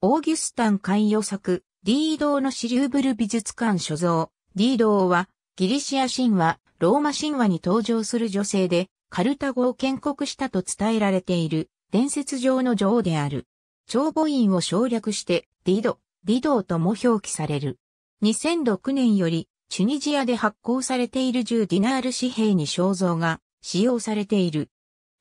オーギュスタン海洋作、ディードーのシリューブル美術館所蔵。ディードーは、ギリシア神話、ローマ神話に登場する女性で、カルタゴを建国したと伝えられている、伝説上の女王である。長母院を省略して、ディド、ディドーとも表記される。2006年より、チュニジアで発行されている1ディナール紙幣に肖像が使用されている。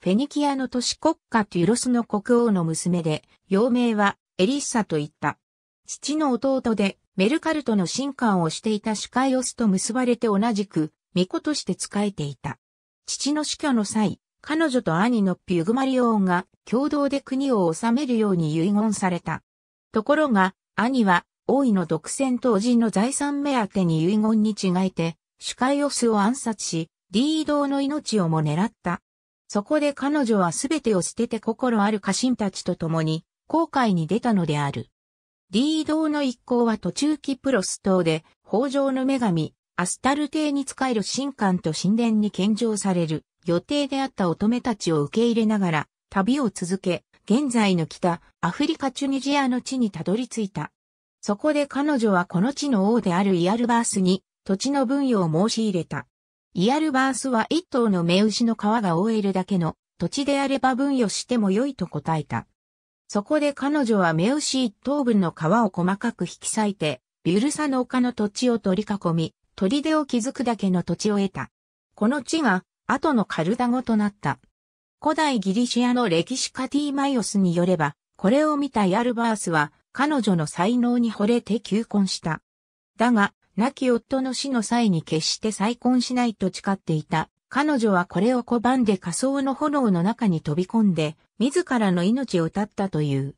フェニキアの都市国家テュロスの国王の娘で、幼名はエリッサと言った。父の弟でメルカルトの神官をしていたシカイオスと結ばれて同じく、巫女として仕えていた。父の死去の際、彼女と兄のピュグマリオンが共同で国を治めるように遺言された。ところが、兄は王位の独占当人の財産目当てに遺言に違えて、シュカイオスを暗殺し、リードの命をも狙った。そこで彼女はすべてを捨てて心ある家臣たちと共に、航海に出たのである。リードの一行は途中キプロス島で、法上の女神、アスタル帝に仕える神官と神殿に献上される予定であった乙女たちを受け入れながら旅を続け、現在の北アフリカチュニジアの地にたどり着いた。そこで彼女はこの地の王であるイアルバースに土地の分与を申し入れた。イアルバースは一頭の目牛の皮が覆えるだけの土地であれば分与しても良いと答えた。そこで彼女は目牛一等分の皮を細かく引き裂いて、ビュルサの丘の土地を取り囲み、砦を築くだけの土地を得た。この地が、後のカルダゴとなった。古代ギリシアの歴史家ティーマイオスによれば、これを見たヤルバースは、彼女の才能に惚れて求婚した。だが、亡き夫の死の際に決して再婚しないと誓っていた彼女はこれを拒んで仮想の炎の中に飛び込んで、自らの命を絶ったという。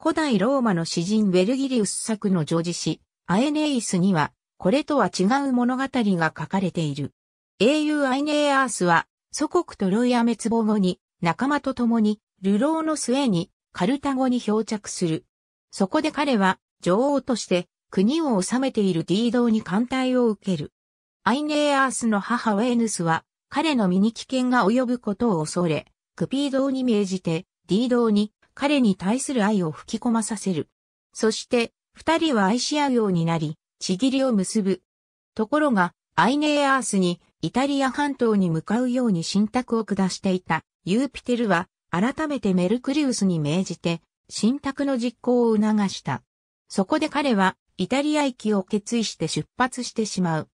古代ローマの詩人ウェルギリウス作の女時詩、アエネイスには、これとは違う物語が書かれている。英雄アイネーアースは、祖国トロイア滅亡後に、仲間と共に、流浪の末に、カルタゴに漂着する。そこで彼は、女王として、国を治めているディードに艦隊を受ける。アイネーアースの母ウェーヌスは、彼の身に危険が及ぶことを恐れ、クピードに命じて、ディードに彼に対する愛を吹き込まさせる。そして、二人は愛し合うようになり、ちぎりを結ぶ。ところが、アイネーアースに、イタリア半島に向かうように信託を下していた、ユーピテルは、改めてメルクリウスに命じて、信託の実行を促した。そこで彼は、イタリア行きを決意して出発してしまう。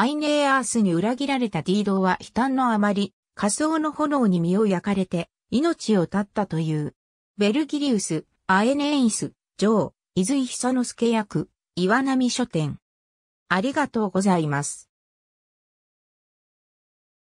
アイネーアースに裏切られたディードは悲嘆のあまり、火葬の炎に身を焼かれて、命を絶ったという。ベルギリウス、アエネイス、ジョー、伊豆久之助役、岩波書店。ありがとうございます。